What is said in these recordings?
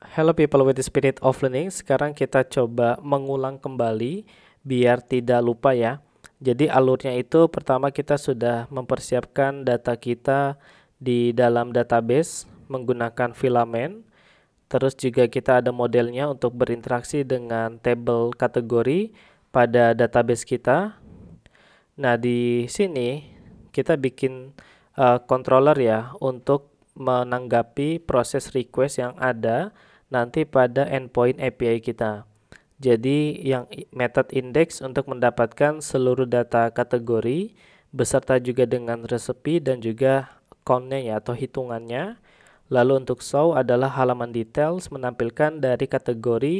Hello people with the spirit of learning. Sekarang kita coba mengulang kembali biar tidak lupa ya. Jadi alurnya itu pertama kita sudah mempersiapkan data kita di dalam database menggunakan filament. Terus juga kita ada modelnya untuk berinteraksi dengan tabel kategori pada database kita. Nah, di sini kita bikin uh, controller ya untuk menanggapi proses request yang ada nanti pada endpoint API kita. Jadi yang method index untuk mendapatkan seluruh data kategori beserta juga dengan resepi dan juga countnya ya atau hitungannya. Lalu untuk show adalah halaman details menampilkan dari kategori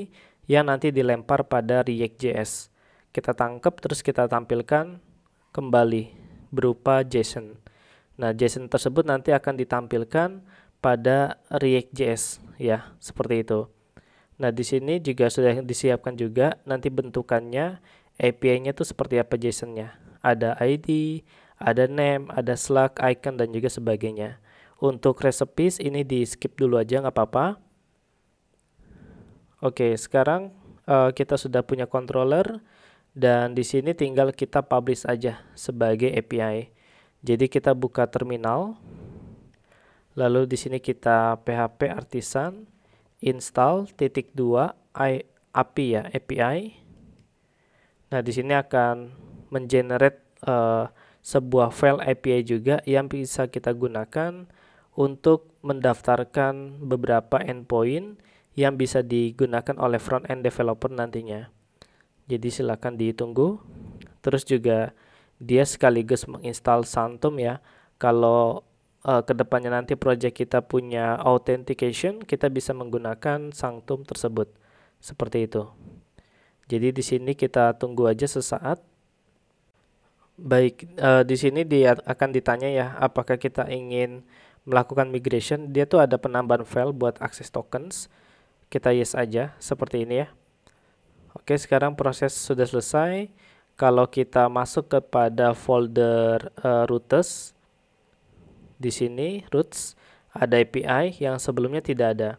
yang nanti dilempar pada React.js. Kita tangkap terus kita tampilkan kembali berupa JSON. Nah, JSON tersebut nanti akan ditampilkan pada React.js ya, seperti itu. Nah, di sini juga sudah disiapkan juga nanti bentukannya API-nya itu seperti apa JSON-nya. Ada ID, ada name, ada Slack, icon dan juga sebagainya. Untuk recipes ini di skip dulu aja nggak apa-apa. Oke, sekarang uh, kita sudah punya controller dan di sini tinggal kita publish aja sebagai API. Jadi kita buka terminal. Lalu di sini kita php artisan install titik dua API ya API. Nah di sini akan mengenerate uh, sebuah file API juga yang bisa kita gunakan untuk mendaftarkan beberapa endpoint yang bisa digunakan oleh front end developer nantinya. Jadi silakan ditunggu. Terus juga dia sekaligus menginstal Santum ya. Kalau uh, eh, kedepannya nanti project kita punya authentication, kita bisa menggunakan Sanctum tersebut. Seperti itu. Jadi di sini kita tunggu aja sesaat. Baik, uh, di sini dia akan ditanya ya apakah kita ingin melakukan migration. Dia tuh ada penambahan file buat akses tokens. Kita yes aja seperti ini ya. Oke, sekarang proses sudah selesai. Kalau kita masuk kepada folder uh, eh, routers, di sini roots ada API yang sebelumnya tidak ada.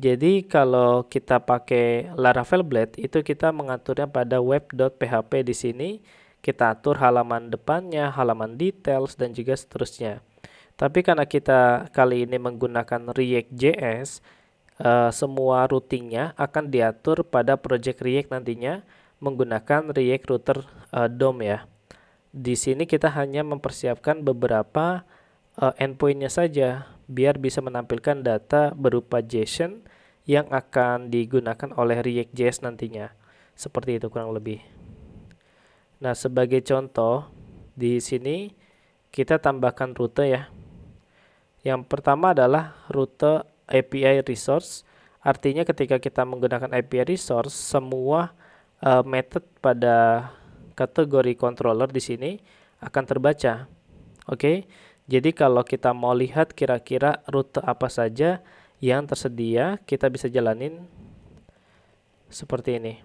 Jadi kalau kita pakai Laravel Blade itu kita mengaturnya pada web.php di sini. Kita atur halaman depannya, halaman details dan juga seterusnya. Tapi karena kita kali ini menggunakan React.js, uh, eh, semua routingnya akan diatur pada project React nantinya menggunakan React Router uh, DOM ya. Di sini kita hanya mempersiapkan beberapa uh, endpointnya saja biar bisa menampilkan data berupa JSON yang akan digunakan oleh React.js nantinya. Seperti itu kurang lebih. Nah, sebagai contoh di sini kita tambahkan rute ya. Yang pertama adalah rute API resource. Artinya ketika kita menggunakan API resource, semua uh, method pada kategori controller di sini akan terbaca. Oke. Okay? Jadi kalau kita mau lihat kira-kira rute apa saja yang tersedia, kita bisa jalanin seperti ini.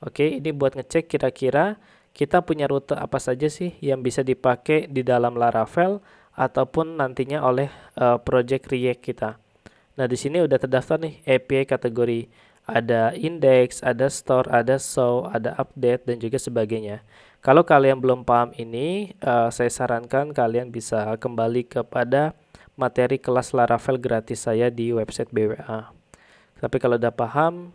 Oke, ini buat ngecek kira-kira kita punya rute apa saja sih yang bisa dipakai di dalam Laravel ataupun nantinya oleh uh, project React kita. Nah, di sini udah terdaftar nih API kategori ada index, ada store, ada show, ada update dan juga sebagainya. Kalau kalian belum paham ini, uh, saya sarankan kalian bisa kembali kepada materi kelas Laravel gratis saya di website BWA. Tapi kalau udah paham,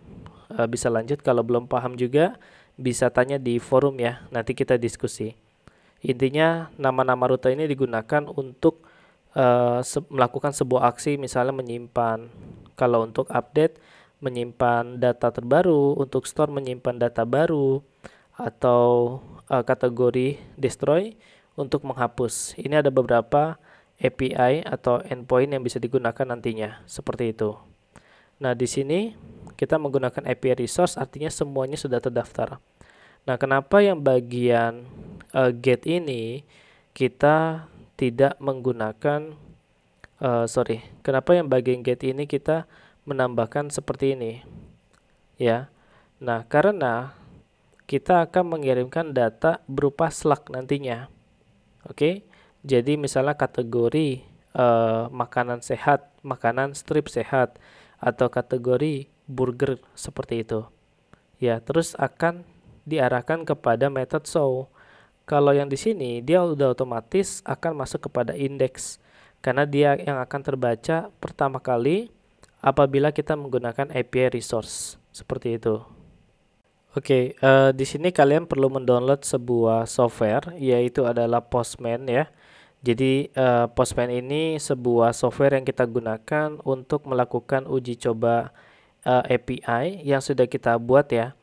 uh, bisa lanjut. Kalau belum paham juga, bisa tanya di forum ya. Nanti kita diskusi. Intinya nama-nama rute ini digunakan untuk uh, se melakukan sebuah aksi, misalnya menyimpan. Kalau untuk update, menyimpan data terbaru. Untuk store, menyimpan data baru atau uh, kategori destroy untuk menghapus. Ini ada beberapa API atau endpoint yang bisa digunakan nantinya, seperti itu. Nah, di sini kita menggunakan API resource artinya semuanya sudah terdaftar. Nah, kenapa yang bagian uh, eh, get ini kita tidak menggunakan uh, sorry, kenapa yang bagian get ini kita menambahkan seperti ini? Ya. Nah, karena kita akan mengirimkan data berupa slug nantinya. Oke, okay? jadi misalnya kategori uh, makanan sehat, makanan strip sehat, atau kategori burger seperti itu. Ya, terus akan diarahkan kepada method show. Kalau yang di sini, dia udah otomatis akan masuk kepada index, karena dia yang akan terbaca pertama kali apabila kita menggunakan API resource seperti itu. Oke, okay, uh, eh, di sini kalian perlu mendownload sebuah software, yaitu adalah Postman ya. Jadi uh, Postman ini sebuah software yang kita gunakan untuk melakukan uji coba uh, eh, API yang sudah kita buat ya.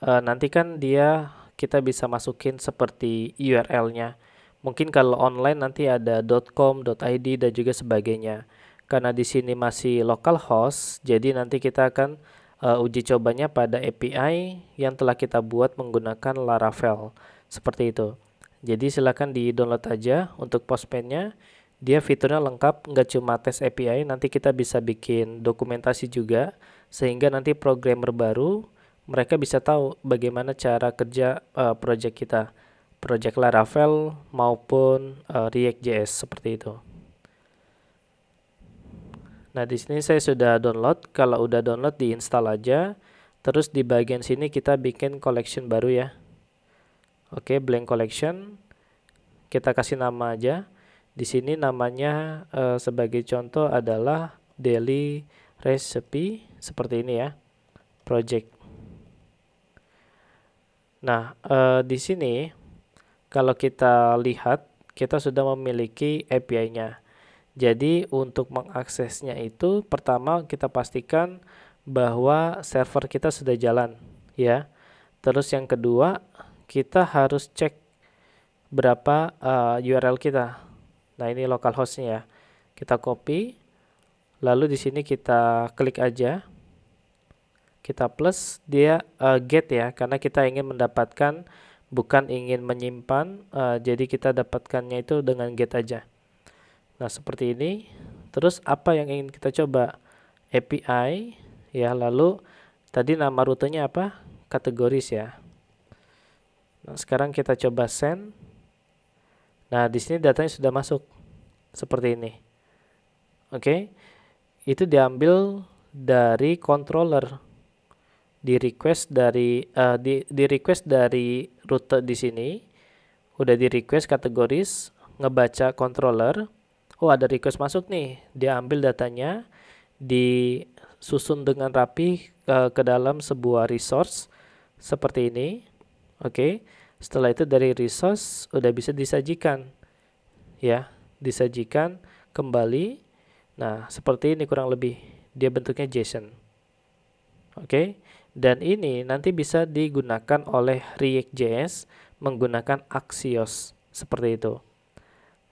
Uh, nanti kan dia kita bisa masukin seperti URL-nya. Mungkin kalau online nanti ada .com, .id dan juga sebagainya. Karena di sini masih localhost, jadi nanti kita akan uh, uji cobanya pada API yang telah kita buat menggunakan Laravel seperti itu. Jadi silakan di download aja untuk postman Dia fiturnya lengkap, nggak cuma tes API, nanti kita bisa bikin dokumentasi juga, sehingga nanti programmer baru mereka bisa tahu bagaimana cara kerja uh, project kita, project Laravel maupun uh, eh, React.js seperti itu. Nah, di sini saya sudah download. Kalau udah download, diinstal aja. Terus di bagian sini kita bikin collection baru ya. Oke, blank collection. Kita kasih nama aja. Di sini namanya uh, sebagai contoh adalah daily recipe seperti ini ya. Project. Nah, uh, di sini kalau kita lihat kita sudah memiliki API-nya. Jadi untuk mengaksesnya itu pertama kita pastikan bahwa server kita sudah jalan ya. Terus yang kedua kita harus cek berapa uh, eh, URL kita. Nah ini localhostnya ya. Kita copy, lalu di sini kita klik aja, kita plus dia uh, get ya karena kita ingin mendapatkan bukan ingin menyimpan. Uh, jadi kita dapatkannya itu dengan get aja. Nah, seperti ini. Terus apa yang ingin kita coba? API ya, lalu tadi nama rutenya apa? Kategoris ya. Nah, sekarang kita coba send. Nah, di sini datanya sudah masuk seperti ini. Oke. Okay? Itu diambil dari controller di request dari uh, di, di request dari rute di sini udah di request kategoris ngebaca controller oh ada request masuk nih dia ambil datanya disusun dengan rapi ke, ke dalam sebuah resource seperti ini oke okay. setelah itu dari resource udah bisa disajikan ya disajikan kembali nah seperti ini kurang lebih dia bentuknya JSON oke okay. dan ini nanti bisa digunakan oleh React.js menggunakan Axios seperti itu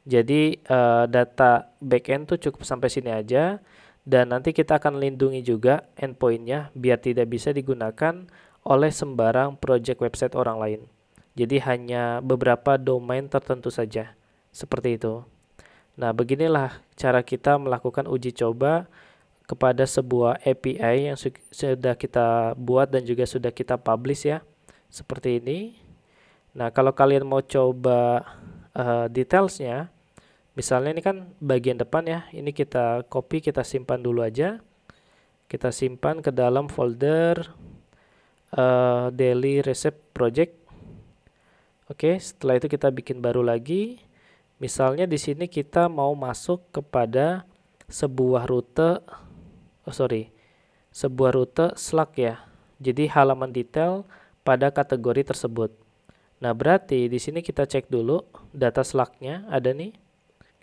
jadi uh, data backend tuh cukup sampai sini aja dan nanti kita akan lindungi juga endpointnya biar tidak bisa digunakan oleh sembarang project website orang lain. Jadi hanya beberapa domain tertentu saja. Seperti itu. Nah, beginilah cara kita melakukan uji coba kepada sebuah API yang su sudah kita buat dan juga sudah kita publish ya. Seperti ini. Nah, kalau kalian mau coba uh, detailsnya, Misalnya ini kan bagian depan ya, ini kita copy, kita simpan dulu aja. Kita simpan ke dalam folder uh, daily recipe project. Oke, okay, setelah itu kita bikin baru lagi. Misalnya di sini kita mau masuk kepada sebuah rute, oh sorry, sebuah rute Slack ya. Jadi halaman detail pada kategori tersebut. Nah, berarti di sini kita cek dulu data slack ada nih.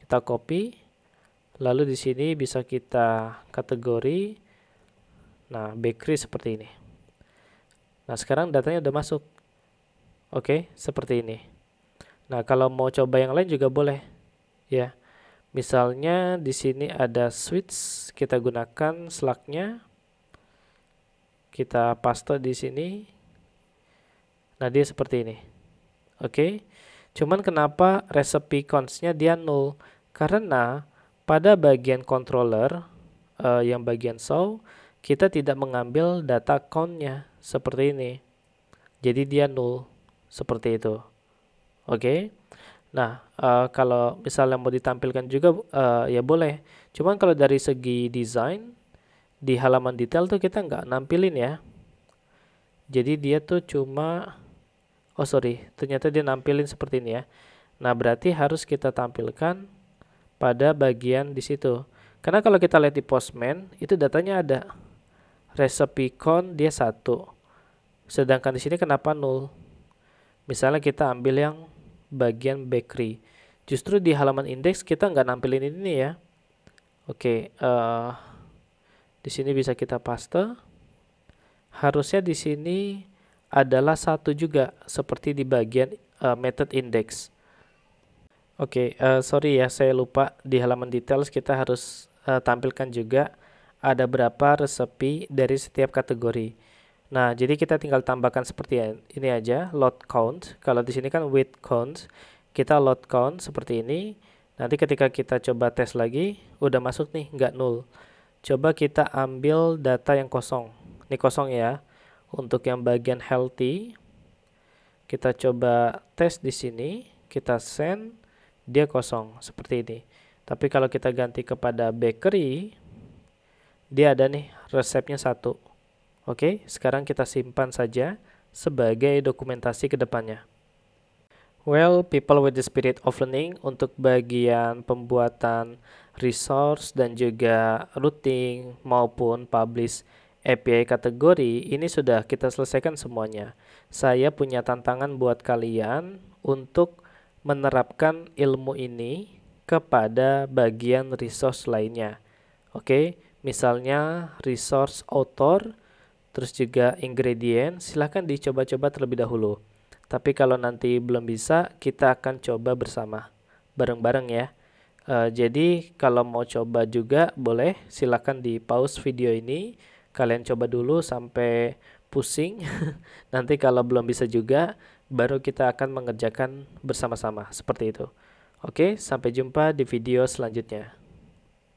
Kita copy. Lalu di sini bisa kita kategori. Nah, bakery seperti ini. Nah, sekarang datanya udah masuk. Oke, seperti ini. Nah, kalau mau coba yang lain juga boleh. Ya. Misalnya di sini ada switch, kita gunakan slugnya. Kita paste di sini. Nah, dia seperti ini. Oke. Okay. Cuman kenapa recipe consnya dia null? Karena pada bagian controller uh, yang bagian show kita tidak mengambil data countnya seperti ini. Jadi dia null seperti itu. Oke. Okay? Nah, uh, kalau misalnya mau ditampilkan juga uh, ya boleh. Cuman kalau dari segi desain di halaman detail tuh kita nggak nampilin ya. Jadi dia tuh cuma oh sorry ternyata dia nampilin seperti ini ya nah berarti harus kita tampilkan pada bagian di situ karena kalau kita lihat di postman itu datanya ada resepicon dia satu sedangkan di sini kenapa nol misalnya kita ambil yang bagian bakery justru di halaman indeks kita nggak nampilin ini ya oke uh, di sini bisa kita paste harusnya di sini adalah satu juga seperti di bagian uh, method index. Oke, okay, uh, eh, sorry ya saya lupa di halaman details kita harus uh, tampilkan juga ada berapa resepi dari setiap kategori. Nah, jadi kita tinggal tambahkan seperti ya, ini aja, lot count. Kalau di sini kan weight count, kita lot count seperti ini. Nanti ketika kita coba tes lagi, udah masuk nih, nggak nol. Coba kita ambil data yang kosong. Ini kosong ya untuk yang bagian healthy, kita coba tes di sini, kita send, dia kosong seperti ini. Tapi kalau kita ganti kepada bakery, dia ada nih resepnya satu. Oke, sekarang kita simpan saja sebagai dokumentasi kedepannya. Well, people with the spirit of learning untuk bagian pembuatan resource dan juga routing maupun publish API kategori ini sudah kita selesaikan semuanya. Saya punya tantangan buat kalian untuk menerapkan ilmu ini kepada bagian resource lainnya. Oke, misalnya resource author, terus juga ingredient, silahkan dicoba-coba terlebih dahulu. Tapi kalau nanti belum bisa, kita akan coba bersama, bareng-bareng ya. Uh, jadi kalau mau coba juga boleh, silahkan di pause video ini kalian coba dulu sampai pusing. Nanti kalau belum bisa juga, baru kita akan mengerjakan bersama-sama seperti itu. Oke, sampai jumpa di video selanjutnya.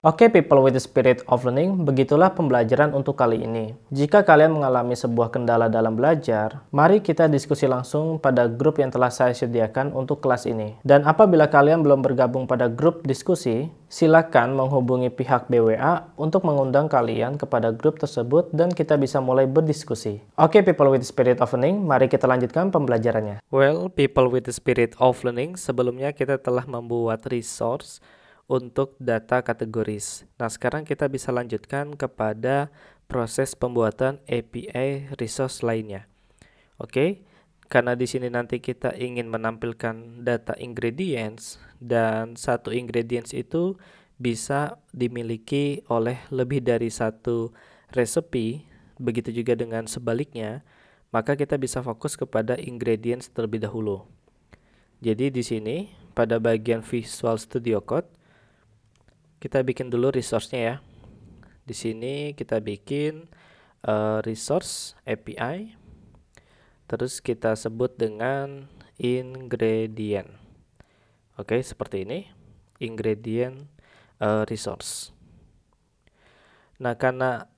Oke okay, people with the spirit of learning, begitulah pembelajaran untuk kali ini. Jika kalian mengalami sebuah kendala dalam belajar, mari kita diskusi langsung pada grup yang telah saya sediakan untuk kelas ini. Dan apabila kalian belum bergabung pada grup diskusi, silakan menghubungi pihak BWA untuk mengundang kalian kepada grup tersebut dan kita bisa mulai berdiskusi. Oke okay, people with the spirit of learning, mari kita lanjutkan pembelajarannya. Well, people with the spirit of learning, sebelumnya kita telah membuat resource untuk data kategoris. Nah, sekarang kita bisa lanjutkan kepada proses pembuatan API resource lainnya. Oke, karena di sini nanti kita ingin menampilkan data ingredients dan satu ingredients itu bisa dimiliki oleh lebih dari satu resepi, begitu juga dengan sebaliknya, maka kita bisa fokus kepada ingredients terlebih dahulu. Jadi di sini pada bagian Visual Studio Code kita bikin dulu resource-nya ya. Di sini kita bikin uh, resource API. Terus kita sebut dengan ingredient. Oke, seperti ini. Ingredient uh, resource. Nah, karena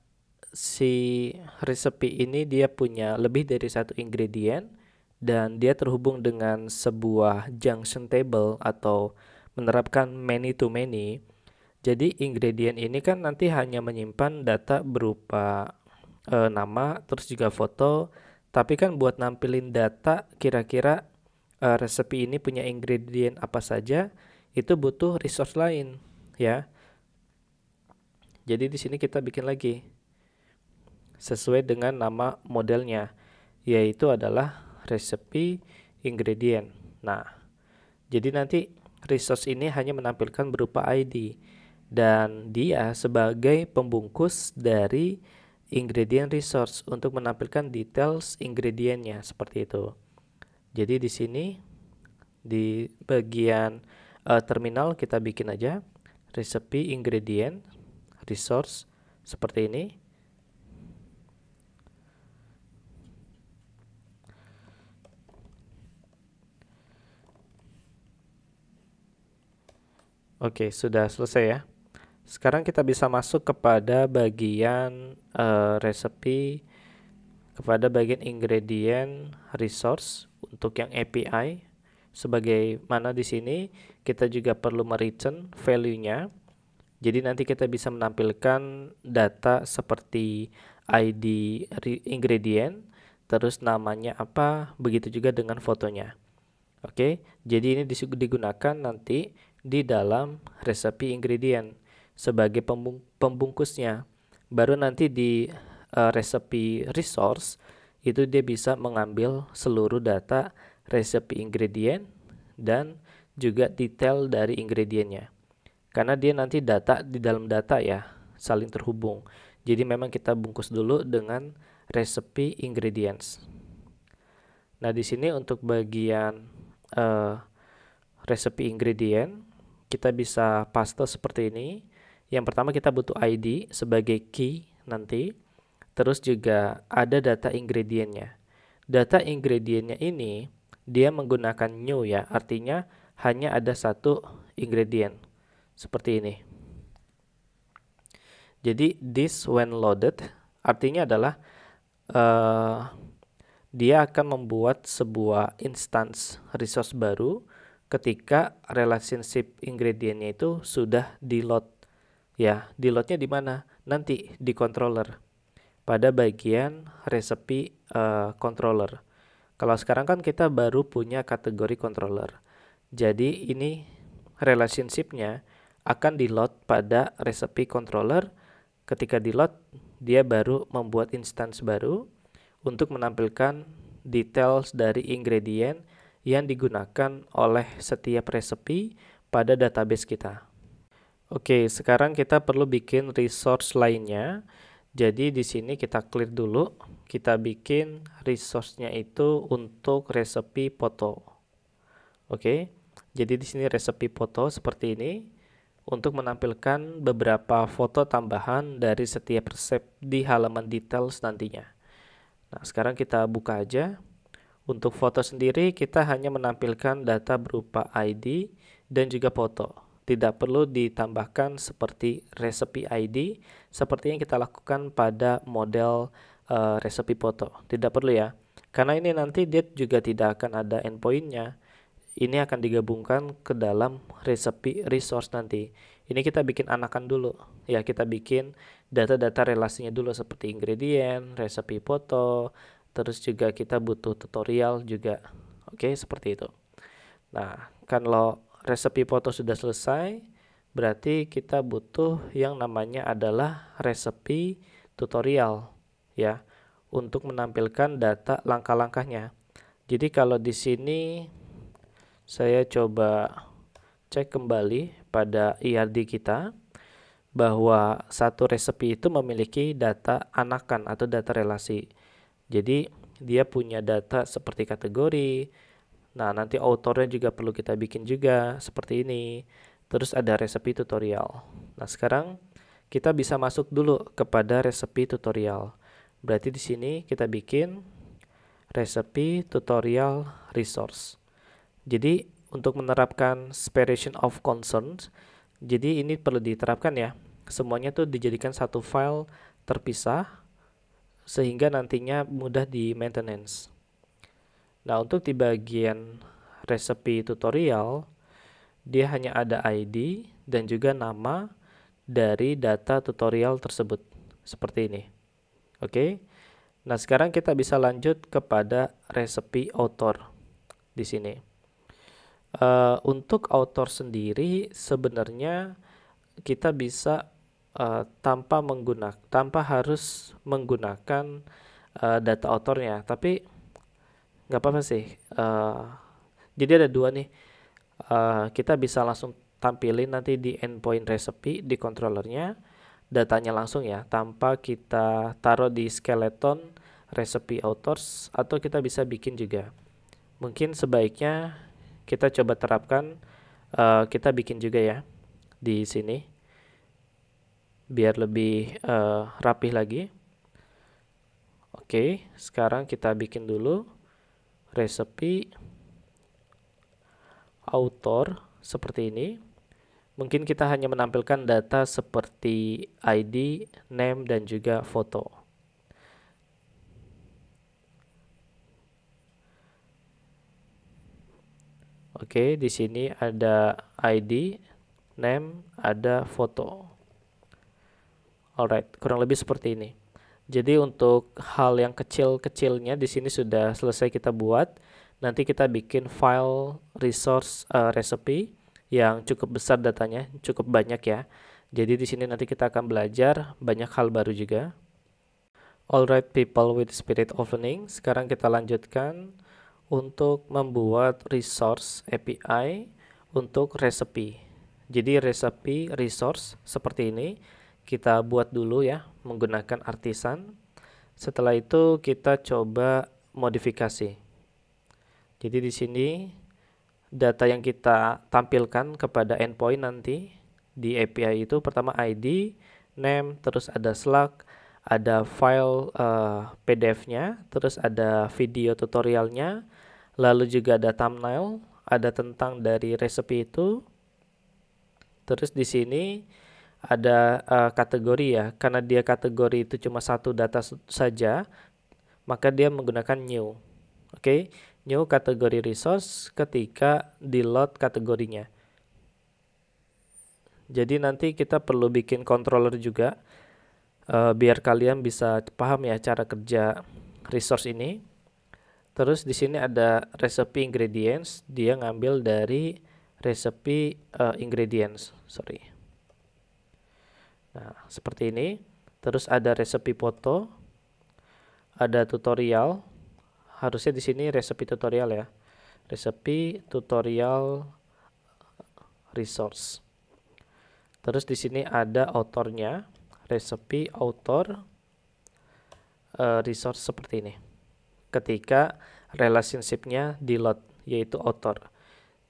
si resepi ini dia punya lebih dari satu ingredient dan dia terhubung dengan sebuah junction table atau menerapkan many to many jadi ingredient ini kan nanti hanya menyimpan data berupa e, nama, terus juga foto. Tapi kan buat nampilin data kira-kira e, resepi ini punya ingredient apa saja, itu butuh resource lain, ya. Jadi di sini kita bikin lagi sesuai dengan nama modelnya, yaitu adalah resepi ingredient. Nah, jadi nanti resource ini hanya menampilkan berupa ID dan dia sebagai pembungkus dari ingredient resource untuk menampilkan details ingredientnya seperti itu. Jadi di sini di bagian uh, terminal kita bikin aja recipe ingredient resource seperti ini. Oke, sudah selesai ya. Sekarang kita bisa masuk kepada bagian uh, resepi, kepada bagian ingredient resource untuk yang API. Sebagaimana mana di sini kita juga perlu mereturn value-nya. Jadi nanti kita bisa menampilkan data seperti ID ingredient, terus namanya apa, begitu juga dengan fotonya. Oke, jadi ini digunakan nanti di dalam resepi ingredient sebagai pembung pembungkusnya. Baru nanti di uh, resepi resource itu dia bisa mengambil seluruh data resepi ingredient dan juga detail dari ingredientnya. Karena dia nanti data di dalam data ya, saling terhubung. Jadi memang kita bungkus dulu dengan resepi ingredients. Nah, di sini untuk bagian uh, resepi ingredient kita bisa paste seperti ini yang pertama kita butuh ID sebagai key nanti. Terus juga ada data ingredientnya. Data ingredientnya ini dia menggunakan new ya, artinya hanya ada satu ingredient seperti ini. Jadi this when loaded artinya adalah uh, dia akan membuat sebuah instance resource baru ketika relationship ingredientnya itu sudah di load Ya, di lotnya di mana? Nanti di controller. Pada bagian resepi uh, controller. Kalau sekarang kan kita baru punya kategori controller. Jadi ini relationshipnya akan di load pada resepi controller. Ketika di load, dia baru membuat instance baru untuk menampilkan details dari ingredient yang digunakan oleh setiap resepi pada database kita. Oke, sekarang kita perlu bikin resource lainnya. Jadi di sini kita clear dulu, kita bikin resource-nya itu untuk resepi foto. Oke. Jadi di sini resepi foto seperti ini untuk menampilkan beberapa foto tambahan dari setiap resep di halaman details nantinya. Nah, sekarang kita buka aja. Untuk foto sendiri kita hanya menampilkan data berupa ID dan juga foto tidak perlu ditambahkan seperti resepi ID seperti yang kita lakukan pada model uh, eh, resepi foto. Tidak perlu ya. Karena ini nanti dia juga tidak akan ada endpointnya. Ini akan digabungkan ke dalam resepi resource nanti. Ini kita bikin anakan dulu. Ya, kita bikin data-data relasinya dulu seperti ingredient, resepi foto, terus juga kita butuh tutorial juga. Oke, seperti itu. Nah, kan kalau resepi foto sudah selesai, berarti kita butuh yang namanya adalah resepi tutorial ya untuk menampilkan data langkah-langkahnya. Jadi kalau di sini saya coba cek kembali pada IRD kita bahwa satu resepi itu memiliki data anakan atau data relasi. Jadi dia punya data seperti kategori, Nah, nanti autornya juga perlu kita bikin juga seperti ini. Terus ada resepi tutorial. Nah, sekarang kita bisa masuk dulu kepada resepi tutorial. Berarti di sini kita bikin resepi tutorial resource. Jadi, untuk menerapkan separation of concerns, jadi ini perlu diterapkan ya. Semuanya tuh dijadikan satu file terpisah sehingga nantinya mudah di maintenance. Nah, untuk di bagian resepi tutorial, dia hanya ada ID dan juga nama dari data tutorial tersebut. Seperti ini. Oke. Okay? Nah, sekarang kita bisa lanjut kepada resepi author di sini. Uh, untuk author sendiri sebenarnya kita bisa uh, tanpa menggunakan tanpa harus menggunakan uh, data authornya, tapi nggak apa-apa sih uh, jadi ada dua nih uh, kita bisa langsung tampilin nanti di endpoint recipe di controllernya datanya langsung ya tanpa kita taruh di skeleton recipe authors atau kita bisa bikin juga mungkin sebaiknya kita coba terapkan uh, kita bikin juga ya di sini biar lebih uh, rapih lagi oke sekarang kita bikin dulu resepi author seperti ini. Mungkin kita hanya menampilkan data seperti ID, name, dan juga foto. Oke, di sini ada ID, name, ada foto. Alright, kurang lebih seperti ini. Jadi untuk hal yang kecil-kecilnya di sini sudah selesai kita buat. Nanti kita bikin file resource uh, recipe yang cukup besar datanya, cukup banyak ya. Jadi di sini nanti kita akan belajar banyak hal baru juga. Alright people with spirit of learning, sekarang kita lanjutkan untuk membuat resource API untuk recipe. Jadi recipe resource seperti ini kita buat dulu ya menggunakan artisan. Setelah itu kita coba modifikasi. Jadi di sini data yang kita tampilkan kepada endpoint nanti di API itu pertama ID, name, terus ada slug, ada file uh, eh, PDF-nya, terus ada video tutorialnya, lalu juga ada thumbnail, ada tentang dari resep itu. Terus di sini ada uh, kategori ya karena dia kategori itu cuma satu data saja maka dia menggunakan new oke okay? new kategori resource ketika di load kategorinya jadi nanti kita perlu bikin controller juga uh, biar kalian bisa paham ya cara kerja resource ini. Terus di sini ada recipe ingredients, dia ngambil dari recipe uh, ingredients, sorry. Nah, seperti ini. Terus ada resepi foto, ada tutorial. Harusnya di sini resepi tutorial ya. Resepi tutorial resource. Terus di sini ada autornya, resepi author eh, resource seperti ini. Ketika relationship-nya di load yaitu author.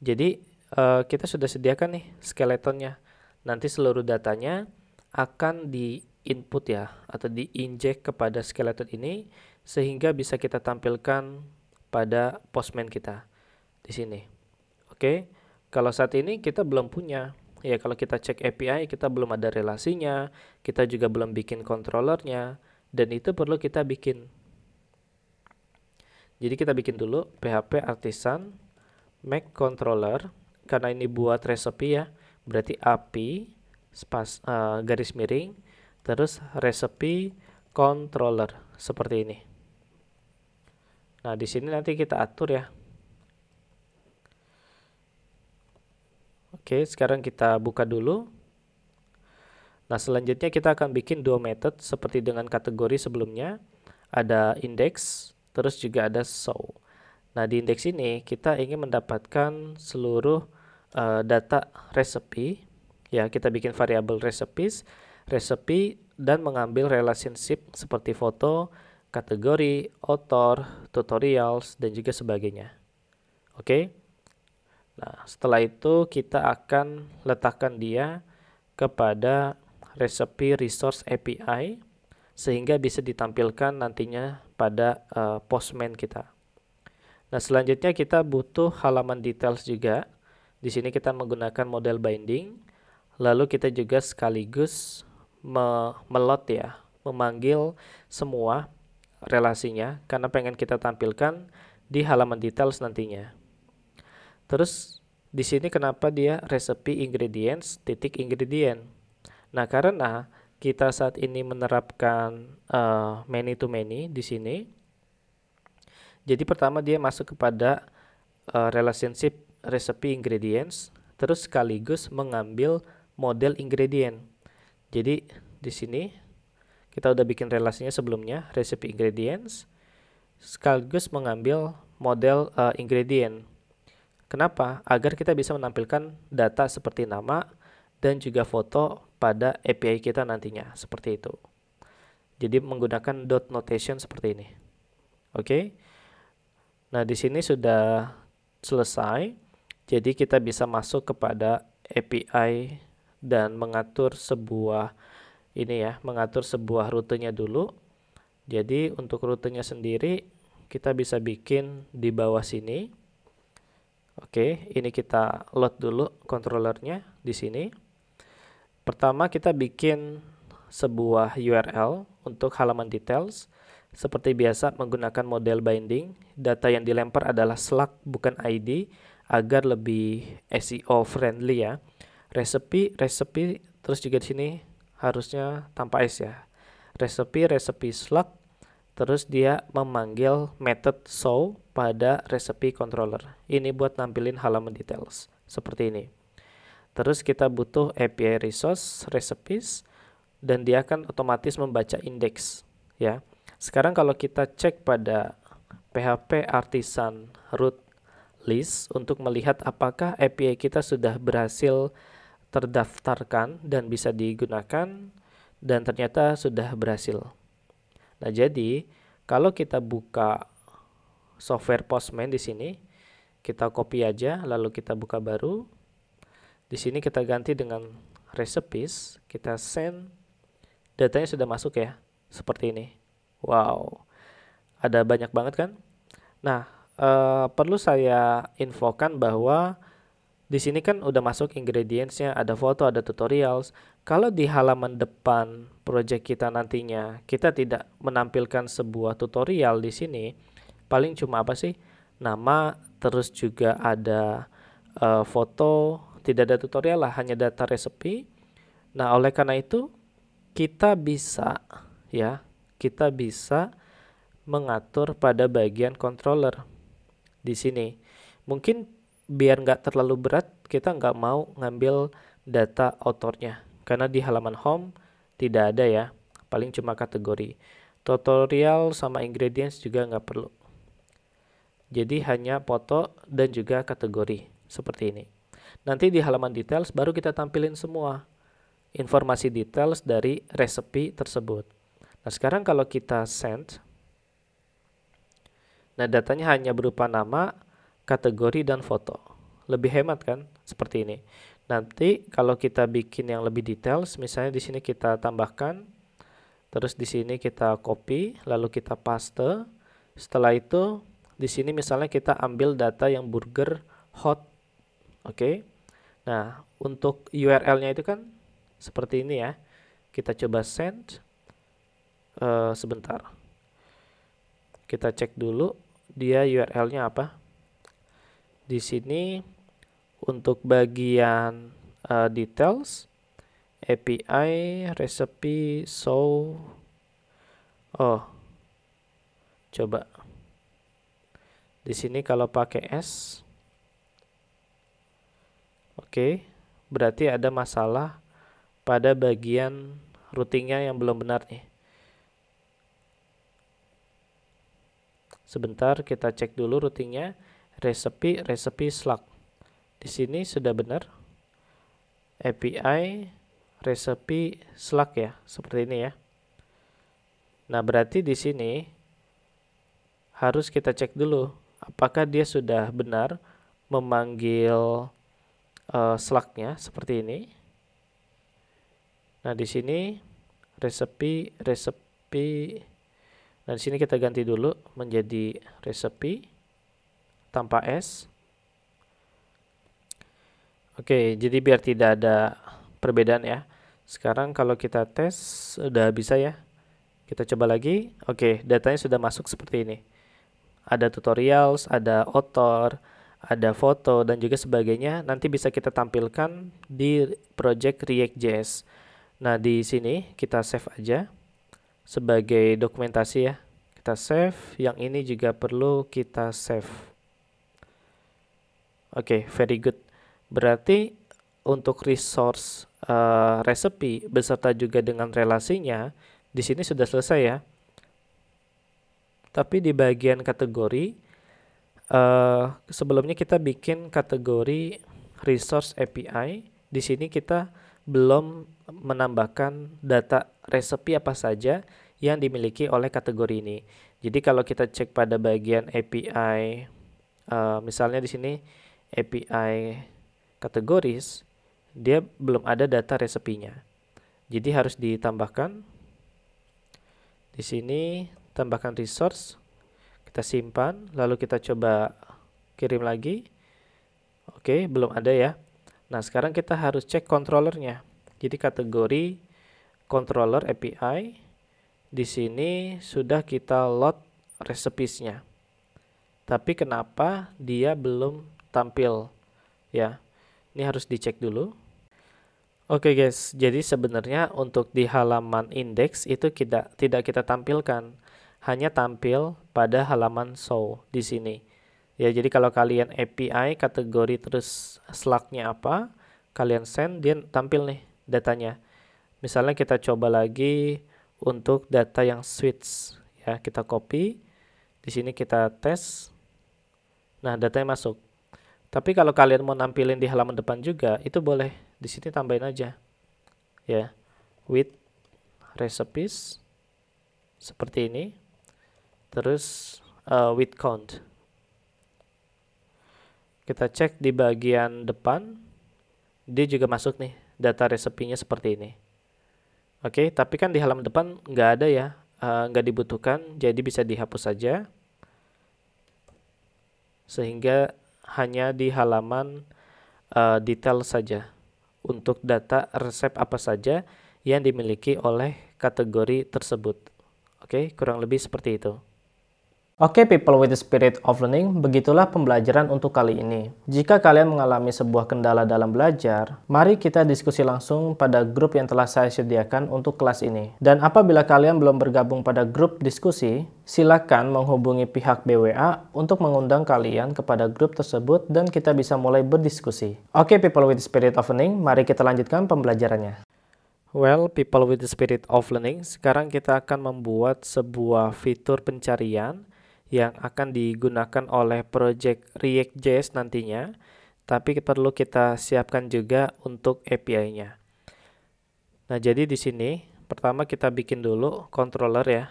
Jadi eh, kita sudah sediakan nih skeletonnya. Nanti seluruh datanya akan di input ya atau di diinjek kepada skeleton ini sehingga bisa kita tampilkan pada postman kita di sini. Oke. Okay. Kalau saat ini kita belum punya. Ya, kalau kita cek API kita belum ada relasinya, kita juga belum bikin kontrolernya dan itu perlu kita bikin. Jadi kita bikin dulu PHP artisan make controller karena ini buat resepi ya. Berarti API spas uh, garis miring terus recipe controller seperti ini. Nah, di sini nanti kita atur ya. Oke, sekarang kita buka dulu. Nah, selanjutnya kita akan bikin dua method seperti dengan kategori sebelumnya. Ada index, terus juga ada show. Nah, di index ini kita ingin mendapatkan seluruh uh, data resepi ya kita bikin variabel recipes recipe dan mengambil relationship seperti foto, kategori, author, tutorials dan juga sebagainya. Oke. Okay? Nah, setelah itu kita akan letakkan dia kepada recipe resource API sehingga bisa ditampilkan nantinya pada uh, postman kita. Nah, selanjutnya kita butuh halaman details juga. Di sini kita menggunakan model binding Lalu kita juga sekaligus me melot ya, memanggil semua relasinya karena pengen kita tampilkan di halaman details nantinya. Terus di sini kenapa dia resepi ingredients titik ingredient. Nah, karena kita saat ini menerapkan uh, eh, many to many di sini. Jadi pertama dia masuk kepada uh, relationship recipe ingredients terus sekaligus mengambil model ingredient. Jadi di sini kita udah bikin relasinya sebelumnya, recipe ingredients, sekaligus mengambil model uh, ingredient. Kenapa? Agar kita bisa menampilkan data seperti nama dan juga foto pada API kita nantinya, seperti itu. Jadi menggunakan dot notation seperti ini. Oke. Okay? Nah, di sini sudah selesai. Jadi kita bisa masuk kepada API dan mengatur sebuah ini ya, mengatur sebuah rutenya dulu. Jadi untuk rutenya sendiri kita bisa bikin di bawah sini. Oke, ini kita load dulu kontrolernya di sini. Pertama kita bikin sebuah URL untuk halaman details. Seperti biasa menggunakan model binding, data yang dilempar adalah slug bukan ID agar lebih SEO friendly ya resepi resepi terus juga di sini harusnya tanpa s ya resepi resepi slug terus dia memanggil method show pada resepi controller ini buat nampilin halaman details seperti ini terus kita butuh API resource recipes dan dia akan otomatis membaca indeks ya sekarang kalau kita cek pada PHP artisan root list untuk melihat apakah API kita sudah berhasil terdaftarkan dan bisa digunakan dan ternyata sudah berhasil. Nah, jadi kalau kita buka software Postman di sini, kita copy aja lalu kita buka baru. Di sini kita ganti dengan recipes, kita send datanya sudah masuk ya, seperti ini. Wow. Ada banyak banget kan? Nah, eh, perlu saya infokan bahwa di sini kan udah masuk ingredientsnya, ada foto, ada tutorials. Kalau di halaman depan project kita nantinya, kita tidak menampilkan sebuah tutorial di sini, paling cuma apa sih? Nama, terus juga ada uh, foto, tidak ada tutorial lah, hanya data resepi. Nah, oleh karena itu kita bisa ya, kita bisa mengatur pada bagian controller di sini. Mungkin biar nggak terlalu berat, kita nggak mau ngambil data autornya. Karena di halaman home tidak ada ya, paling cuma kategori. Tutorial sama ingredients juga nggak perlu. Jadi hanya foto dan juga kategori, seperti ini. Nanti di halaman details baru kita tampilin semua informasi details dari resepi tersebut. Nah sekarang kalau kita send, nah datanya hanya berupa nama, kategori dan foto. Lebih hemat kan? Seperti ini. Nanti kalau kita bikin yang lebih detail, misalnya di sini kita tambahkan, terus di sini kita copy, lalu kita paste. Setelah itu di sini misalnya kita ambil data yang burger hot, oke? Okay? Nah untuk URL-nya itu kan seperti ini ya. Kita coba send uh, sebentar. Kita cek dulu dia URL-nya apa di sini untuk bagian uh, details API recipe show oh coba di sini kalau pakai S oke okay, berarti ada masalah pada bagian routingnya yang belum benar nih sebentar kita cek dulu routingnya resepi resepi slug. Di sini sudah benar. API resepi slug ya, seperti ini ya. Nah, berarti di sini harus kita cek dulu apakah dia sudah benar memanggil uh, slugnya seperti ini. Nah, di sini resepi resepi Nah, di sini kita ganti dulu menjadi resepi tanpa S. Oke, jadi biar tidak ada perbedaan ya. Sekarang kalau kita tes, sudah bisa ya. Kita coba lagi. Oke, datanya sudah masuk seperti ini. Ada tutorials, ada author, ada foto, dan juga sebagainya. Nanti bisa kita tampilkan di project React.js. Nah, di sini kita save aja sebagai dokumentasi ya. Kita save, yang ini juga perlu kita save. Oke, okay, very good. Berarti untuk resource uh, eh, resepi beserta juga dengan relasinya di sini sudah selesai ya. Tapi di bagian kategori uh, sebelumnya kita bikin kategori resource API. Di sini kita belum menambahkan data resepi apa saja yang dimiliki oleh kategori ini. Jadi kalau kita cek pada bagian API uh, eh, misalnya di sini API kategoris dia belum ada data resepinya. Jadi harus ditambahkan di sini tambahkan resource kita simpan lalu kita coba kirim lagi. Oke, belum ada ya. Nah, sekarang kita harus cek controllernya. Jadi kategori controller API di sini sudah kita load resepisnya, Tapi kenapa dia belum tampil ya. Ini harus dicek dulu. Oke okay guys, jadi sebenarnya untuk di halaman indeks itu tidak tidak kita tampilkan, hanya tampil pada halaman show di sini. Ya, jadi kalau kalian API kategori terus slugnya apa, kalian send dia tampil nih datanya. Misalnya kita coba lagi untuk data yang switch ya, kita copy. Di sini kita tes. Nah, datanya masuk. Tapi kalau kalian mau nampilin di halaman depan juga, itu boleh. Di sini tambahin aja. Ya. With recipes seperti ini. Terus uh, with count. Kita cek di bagian depan. Dia juga masuk nih data resepinya seperti ini. Oke, okay, tapi kan di halaman depan nggak ada ya, uh, nggak dibutuhkan, jadi bisa dihapus saja. Sehingga hanya di halaman uh, detail saja untuk data resep apa saja yang dimiliki oleh kategori tersebut. Oke, okay, kurang lebih seperti itu. Oke okay, people with the spirit of learning, begitulah pembelajaran untuk kali ini. Jika kalian mengalami sebuah kendala dalam belajar, mari kita diskusi langsung pada grup yang telah saya sediakan untuk kelas ini. Dan apabila kalian belum bergabung pada grup diskusi, silakan menghubungi pihak BWA untuk mengundang kalian kepada grup tersebut dan kita bisa mulai berdiskusi. Oke, okay, people with spirit of learning, mari kita lanjutkan pembelajarannya. Well, people with the spirit of learning, sekarang kita akan membuat sebuah fitur pencarian yang akan digunakan oleh project React.js nantinya, tapi perlu kita siapkan juga untuk API-nya. Nah, jadi di sini pertama kita bikin dulu controller ya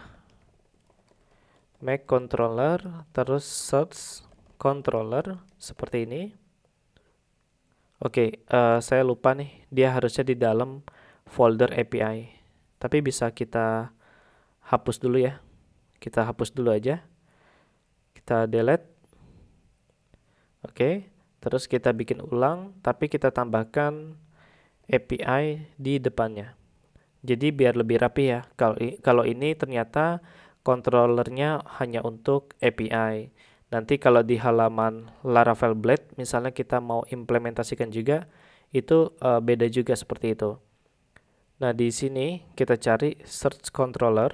make controller terus search controller seperti ini oke okay, uh, eh, saya lupa nih dia harusnya di dalam folder API tapi bisa kita hapus dulu ya kita hapus dulu aja kita delete oke okay. terus kita bikin ulang tapi kita tambahkan API di depannya jadi biar lebih rapi ya kalau ini ternyata controllernya hanya untuk API. Nanti kalau di halaman Laravel Blade misalnya kita mau implementasikan juga itu uh, beda juga seperti itu. Nah, di sini kita cari search controller.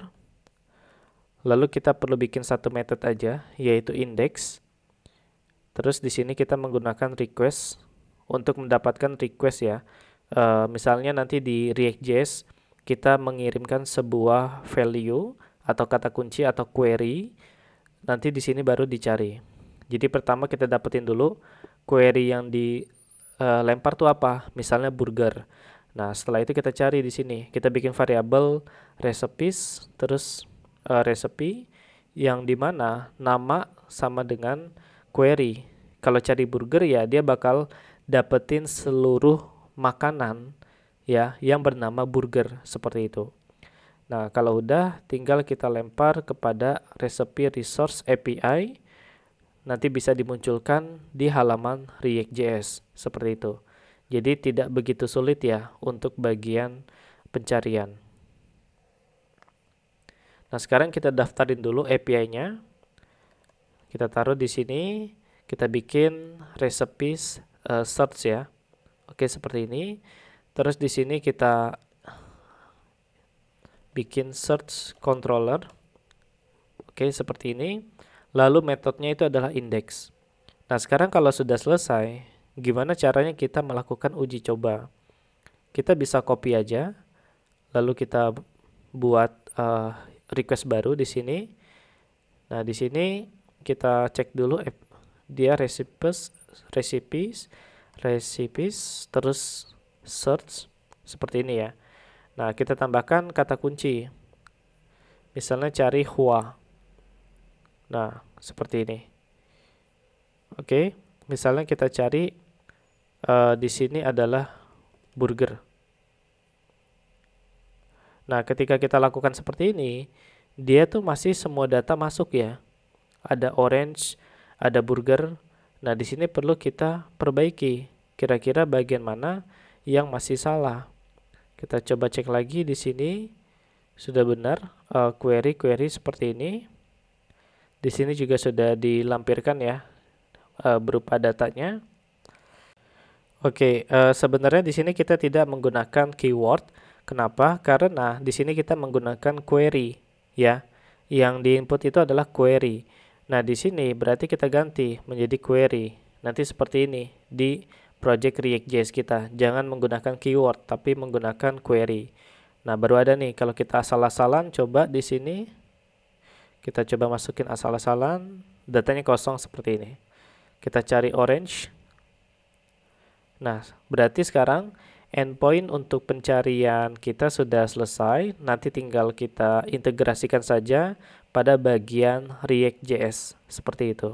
Lalu kita perlu bikin satu method aja yaitu index. Terus di sini kita menggunakan request untuk mendapatkan request ya. Uh, misalnya nanti di React.js kita mengirimkan sebuah value atau kata kunci atau query. Nanti di sini baru dicari. Jadi pertama kita dapetin dulu query yang dilempar eh, tuh apa? Misalnya burger. Nah, setelah itu kita cari di sini. Kita bikin variabel recipes terus uh, eh, recipe yang dimana nama sama dengan query. Kalau cari burger ya dia bakal dapetin seluruh makanan ya yang bernama burger seperti itu. Nah, kalau udah tinggal kita lempar kepada recipe resource API nanti bisa dimunculkan di halaman React.js seperti itu. Jadi tidak begitu sulit ya untuk bagian pencarian. Nah, sekarang kita daftarin dulu API-nya. Kita taruh di sini, kita bikin recipes uh, search ya. Oke, seperti ini. Terus di sini kita bikin search controller oke okay, seperti ini lalu metodenya itu adalah index nah sekarang kalau sudah selesai gimana caranya kita melakukan uji coba kita bisa copy aja lalu kita buat uh, request baru di sini nah di sini kita cek dulu dia recipes recipes recipes terus search seperti ini ya Nah, kita tambahkan kata kunci. Misalnya cari hua. Nah, seperti ini. Oke, okay. misalnya kita cari uh, di sini adalah burger. Nah, ketika kita lakukan seperti ini, dia tuh masih semua data masuk ya. Ada orange, ada burger. Nah, di sini perlu kita perbaiki kira-kira bagian mana yang masih salah. Kita coba cek lagi di sini sudah benar eh, query-query uh, query -query seperti ini. Di sini juga sudah dilampirkan ya uh, berupa datanya. Oke, okay, uh, eh, sebenarnya di sini kita tidak menggunakan keyword. Kenapa? Karena di sini kita menggunakan query ya. Yang di input itu adalah query. Nah, di sini berarti kita ganti menjadi query. Nanti seperti ini di project React.js kita. Jangan menggunakan keyword, tapi menggunakan query. Nah, baru ada nih, kalau kita asal-asalan, coba di sini, kita coba masukin asal-asalan, datanya kosong seperti ini. Kita cari orange. Nah, berarti sekarang endpoint untuk pencarian kita sudah selesai. Nanti tinggal kita integrasikan saja pada bagian React.js, seperti itu.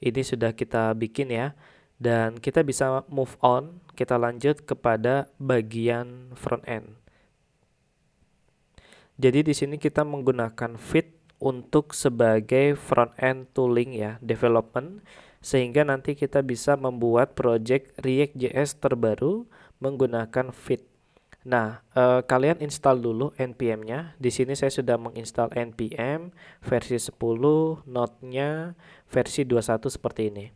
ini sudah kita bikin ya dan kita bisa move on kita lanjut kepada bagian front end jadi di sini kita menggunakan fit untuk sebagai front end tooling ya development sehingga nanti kita bisa membuat project React JS terbaru menggunakan Fit. Nah, eh, kalian install dulu npm-nya. Di sini saya sudah menginstal npm versi 10, node-nya, versi 21 seperti ini.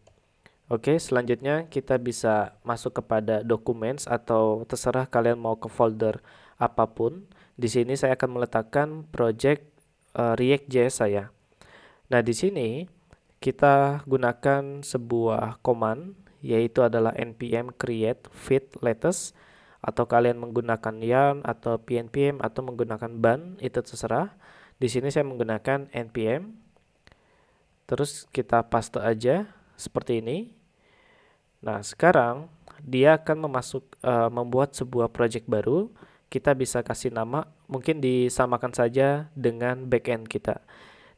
Oke, selanjutnya kita bisa masuk kepada documents atau terserah kalian mau ke folder apapun. Di sini saya akan meletakkan project uh, eh, React.js saya. Nah, di sini kita gunakan sebuah command yaitu adalah npm create fit latest atau kalian menggunakan yarn atau pnpm atau menggunakan ban itu terserah. Di sini saya menggunakan npm Terus kita paste aja seperti ini. Nah, sekarang dia akan memasuk uh, membuat sebuah project baru. Kita bisa kasih nama, mungkin disamakan saja dengan backend kita.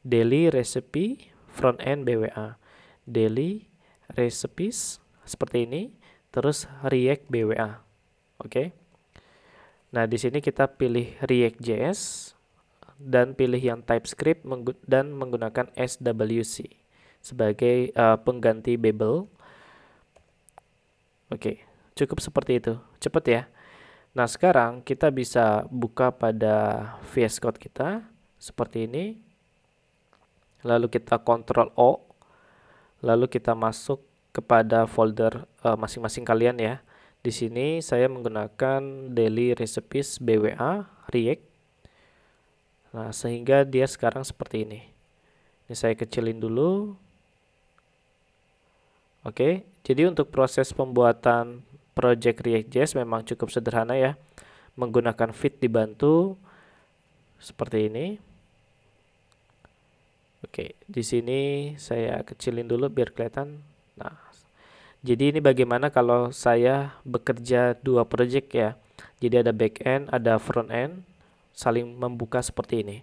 Daily recipe front end BWA. Daily recipes seperti ini, terus React BWA. Oke. Okay? Nah, di sini kita pilih React Oke dan pilih yang TypeScript dan menggunakan SWC sebagai uh, pengganti Babel. Oke, cukup seperti itu. Cepat ya. Nah, sekarang kita bisa buka pada VS Code kita seperti ini. Lalu kita Ctrl O. Lalu kita masuk kepada folder eh, masing-masing uh, masing -masing kalian ya. Di sini saya menggunakan daily recipes BWA React Nah, sehingga dia sekarang seperti ini. Ini saya kecilin dulu. Oke, jadi untuk proses pembuatan project React.js memang cukup sederhana ya. Menggunakan fit dibantu seperti ini. Oke, di sini saya kecilin dulu biar kelihatan. Nah, jadi ini bagaimana kalau saya bekerja dua project ya. Jadi ada back end, ada front end saling membuka seperti ini.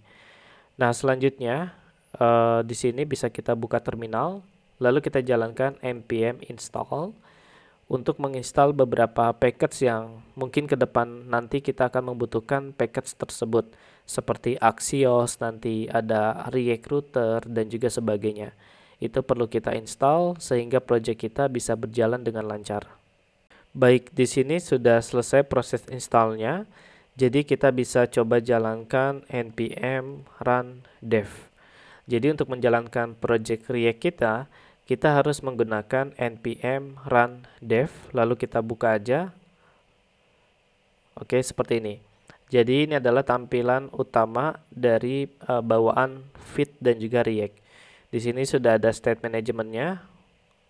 Nah, selanjutnya uh, di sini bisa kita buka terminal, lalu kita jalankan npm install untuk menginstal beberapa package yang mungkin ke depan nanti kita akan membutuhkan package tersebut seperti Axios, nanti ada Recruiter dan juga sebagainya. Itu perlu kita install sehingga project kita bisa berjalan dengan lancar. Baik, di sini sudah selesai proses installnya. Jadi kita bisa coba jalankan npm run dev. Jadi untuk menjalankan project React kita, kita harus menggunakan npm run dev lalu kita buka aja. Oke, seperti ini. Jadi ini adalah tampilan utama dari uh, bawaan Fit dan juga React. Di sini sudah ada state managementnya,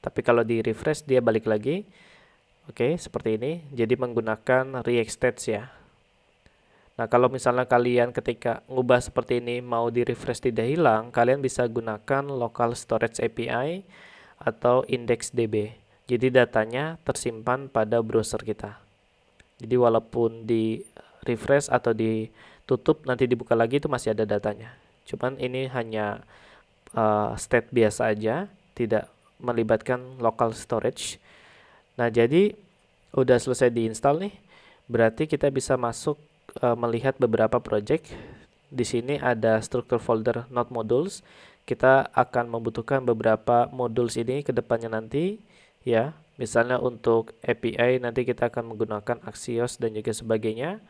tapi kalau di refresh dia balik lagi. Oke, seperti ini. Jadi menggunakan React States ya. Nah, kalau misalnya kalian ketika ngubah seperti ini mau di refresh tidak hilang, kalian bisa gunakan local storage API atau index db Jadi datanya tersimpan pada browser kita. Jadi walaupun di refresh atau ditutup nanti dibuka lagi itu masih ada datanya. Cuman ini hanya uh, state biasa aja, tidak melibatkan local storage. Nah, jadi udah selesai diinstal nih. Berarti kita bisa masuk uh, melihat beberapa project. Di sini ada struktur folder not modules. Kita akan membutuhkan beberapa modules ini ke depannya nanti ya. Misalnya untuk API nanti kita akan menggunakan Axios dan juga sebagainya.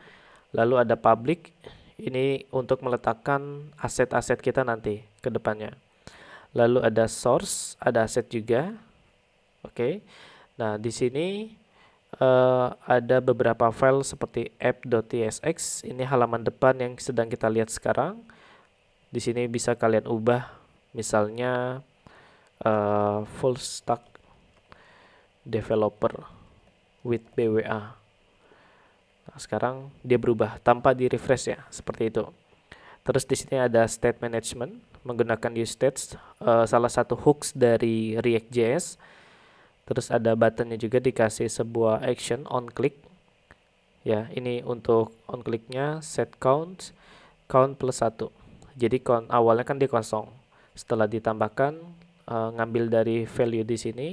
Lalu ada public ini untuk meletakkan aset-aset kita nanti ke depannya. Lalu ada source, ada aset juga. Oke. Okay. Nah, di sini uh, ada beberapa file seperti app.tsx ini halaman depan yang sedang kita lihat sekarang di sini bisa kalian ubah misalnya uh, full stack developer with BWA nah, sekarang dia berubah tanpa di refresh ya seperti itu terus di sini ada state management menggunakan use states uh, eh, salah satu hooks dari React.js terus ada buttonnya juga dikasih sebuah action on click ya ini untuk on clicknya set count count plus satu jadi count awalnya kan dia kosong setelah ditambahkan uh, ngambil dari value di sini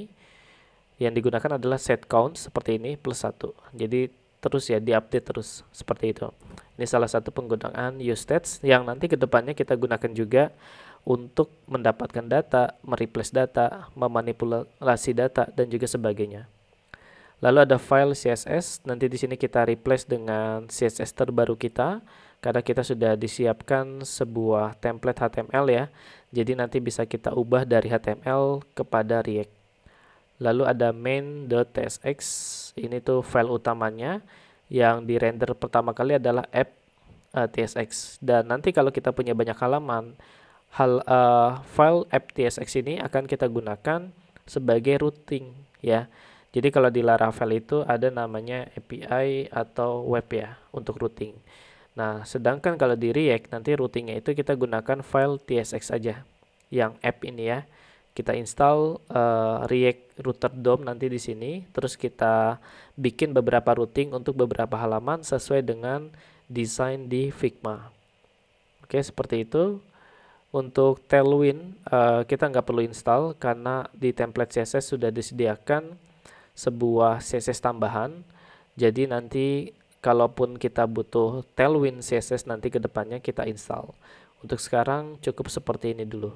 yang digunakan adalah set count seperti ini plus satu jadi terus ya diupdate terus seperti itu ini salah satu penggunaan use stats yang nanti kedepannya kita gunakan juga untuk mendapatkan data, mereplace data, memanipulasi data, dan juga sebagainya. Lalu ada file CSS, nanti di sini kita replace dengan CSS terbaru kita, karena kita sudah disiapkan sebuah template HTML ya, jadi nanti bisa kita ubah dari HTML kepada React. Lalu ada main.tsx, ini tuh file utamanya, yang di render pertama kali adalah app.tsx, eh, dan nanti kalau kita punya banyak halaman, hal uh, file aptsx ini akan kita gunakan sebagai routing ya. Jadi kalau di Laravel itu ada namanya API atau web ya untuk routing. Nah, sedangkan kalau di React nanti routingnya itu kita gunakan file tsx aja yang app ini ya. Kita install uh, React router DOM nanti di sini, terus kita bikin beberapa routing untuk beberapa halaman sesuai dengan desain di Figma. Oke, seperti itu. Untuk Tailwind uh, kita nggak perlu install karena di template CSS sudah disediakan sebuah CSS tambahan. Jadi nanti kalaupun kita butuh Tailwind CSS nanti ke depannya kita install. Untuk sekarang cukup seperti ini dulu.